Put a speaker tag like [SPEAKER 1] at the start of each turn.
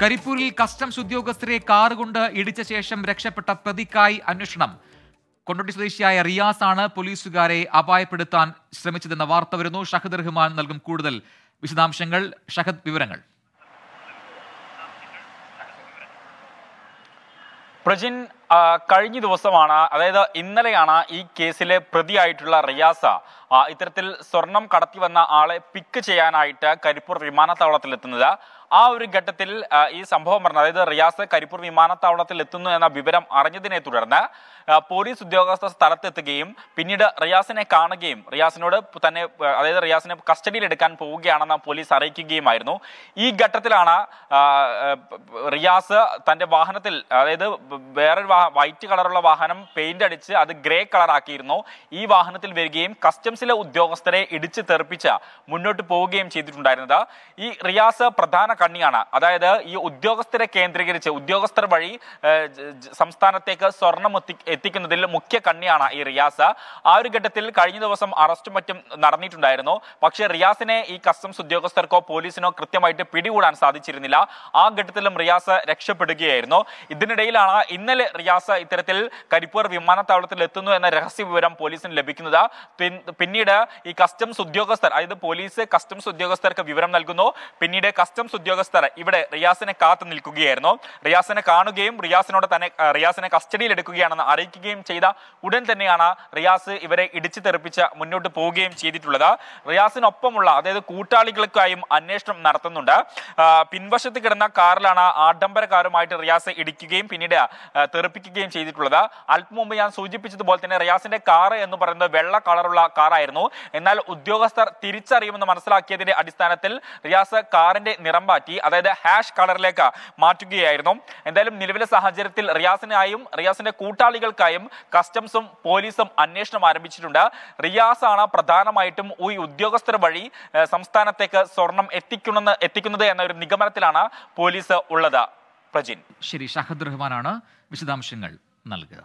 [SPEAKER 1] കരിപ്പൂരിൽ കസ്റ്റംസ് ഉദ്യോഗസ്ഥരെ കാർ കൊണ്ട് ഇടിച്ച ശേഷം രക്ഷപ്പെട്ട പ്രതിക്കായി അന്വേഷണം കൊണ്ടോട്ടി സ്വദേശിയായ റിയാസ് ആണ് പോലീസുകാരെ അപായപ്പെടുത്താൻ ശ്രമിച്ചതെന്ന വാർത്ത വരുന്നു ഷഹദ് റഹ്മാൻ നൽകും കൂടുതൽ വിശദാംശങ്ങൾ ഷഹദ് വിവരങ്ങൾ
[SPEAKER 2] പ്രജിൻ കഴിഞ്ഞ ദിവസമാണ് അതായത് ഇന്നലെയാണ് ഈ കേസിലെ പ്രതിയായിട്ടുള്ള റിയാസ ഇത്തരത്തിൽ സ്വർണം കടത്തി വന്ന ആളെ പിക്ക് ചെയ്യാനായിട്ട് കരിപ്പൂർ വിമാനത്താവളത്തിൽ എത്തുന്നത് ആ ഒരു ഘട്ടത്തിൽ ഈ സംഭവം പറഞ്ഞു അതായത് റിയാസ് കരിപ്പൂർ വിമാനത്താവളത്തിൽ എത്തുന്നു എന്ന വിവരം അറിഞ്ഞതിനെ തുടർന്ന് പോലീസ് ഉദ്യോഗസ്ഥ സ്ഥലത്തെത്തുകയും പിന്നീട് റിയാസിനെ കാണുകയും റിയാസിനോട് തന്നെ അതായത് റിയാസിനെ കസ്റ്റഡിയിൽ എടുക്കാൻ പോവുകയാണെന്ന് പോലീസ് അറിയിക്കുകയുമായിരുന്നു ഈ ഘട്ടത്തിലാണ് റിയാസ് തന്റെ വാഹനത്തിൽ അതായത് വേറൊരു വൈറ്റ് കളറുള്ള വാഹനം പെയിന്റ് അടിച്ച് അത് ഗ്രേ കളറാക്കിയിരുന്നു ഈ വാഹനത്തിൽ വരികയും കസ്റ്റംസിലെ ഉദ്യോഗസ്ഥരെ ഇടിച്ച് തെറിപ്പിച്ച് മുന്നോട്ട് പോവുകയും ചെയ്തിട്ടുണ്ടായിരുന്നത് ഈ റിയാസ് പ്രധാന കണ്ണിയാണ് അതായത് ഈ ഉദ്യോഗസ്ഥരെ കേന്ദ്രീകരിച്ച് ഉദ്യോഗസ്ഥർ വഴി സംസ്ഥാനത്തേക്ക് സ്വർണം എത്തിക്കുന്നതിൽ മുഖ്യ കണ്ണിയാണ് ഈ റിയാസ് ആ ഒരു ഘട്ടത്തിൽ കഴിഞ്ഞ ദിവസം അറസ്റ്റും മറ്റും നടന്നിട്ടുണ്ടായിരുന്നു പക്ഷേ റിയാസിനെ ഈ കസ്റ്റംസ് ഉദ്യോഗസ്ഥർക്കോ പോലീസിനോ കൃത്യമായിട്ട് പിടികൂടാൻ സാധിച്ചിരുന്നില്ല ആ ഘട്ടത്തിലും റിയാസ് രക്ഷപ്പെടുകയായിരുന്നു ഇതിനിടയിലാണ് ഇന്നലെ റിയാസ് ഇത്തരത്തിൽ കരിപ്പൂർ വിമാനത്താവളത്തിൽ എത്തുന്നു എന്ന രഹസ്യ വിവരം പോലീസിന് ലഭിക്കുന്നത് പിന്നീട് ഈ കസ്റ്റംസ് ഉദ്യോഗസ്ഥർ അതായത് പോലീസ് കസ്റ്റംസ് ഉദ്യോഗസ്ഥർക്ക് വിവരം നൽകുന്നു പിന്നീട് കസ്റ്റംസ് ഉദ്യോഗസ്ഥർ ഇവിടെ റിയാസിനെ കാത്തു നിൽക്കുകയായിരുന്നു റിയാസിനെ കാണുകയും റിയാസിനോട് തന്നെ റിയാസിനെ കസ്റ്റഡിയിൽ എടുക്കുകയാണെന്ന് അറിയിക്കുകയും ചെയ്ത ഉടൻ തന്നെയാണ് റിയാസ് ഇവരെ ഇടിച്ചു തെറിപ്പിച്ച് മുന്നോട്ട് പോവുകയും ചെയ്തിട്ടുള്ളത് റിയാസിനൊപ്പമുള്ള അതായത് കൂട്ടാളികൾക്കായും അന്വേഷണം നടത്തുന്നുണ്ട് പിൻവശത്ത് കിടന്ന കാറിലാണ് ആഡംബര കാറുമായിട്ട് റിയാസ് ഇടിക്കുകയും പിന്നീട് തെറിപ്പിക്കുകയും ചെയ്തിട്ടുള്ളത് അല്പം മുമ്പ് ഞാൻ സൂചിപ്പിച്ചതുപോലെ തന്നെ റിയാസിന്റെ കാർ എന്ന് പറയുന്നത് വെള്ള കളറുള്ള കാറായിരുന്നു എന്നാൽ ഉദ്യോഗസ്ഥർ തിരിച്ചറിയുമെന്ന് മനസ്സിലാക്കിയതിന്റെ അടിസ്ഥാനത്തിൽ റിയാസ് കാറിന്റെ നിറം മാറ്റി അതായത് ഹാഷ് കളറിലേക്ക് മാറ്റുകയായിരുന്നു എന്തായാലും നിലവിലെ സാഹചര്യത്തിൽ റിയാസിനായും റിയാസിന്റെ കൂട്ടാളികൾക്കായും കസ്റ്റംസും പോലീസും അന്വേഷണം ആരംഭിച്ചിട്ടുണ്ട് റിയാസ് ആണ് പ്രധാനമായിട്ടും ഈ ഉദ്യോഗസ്ഥർ വഴി സംസ്ഥാനത്തേക്ക് സ്വർണം എത്തിക്കണമെന്ന് എത്തിക്കുന്നത് എന്ന ഒരു നിഗമനത്തിലാണ് പോലീസ് ഉള്ളത് പ്രജിൻ
[SPEAKER 1] ശരി ഷഹദ് റഹ്മാനാണ് വിശദാംശങ്ങൾ നൽകുക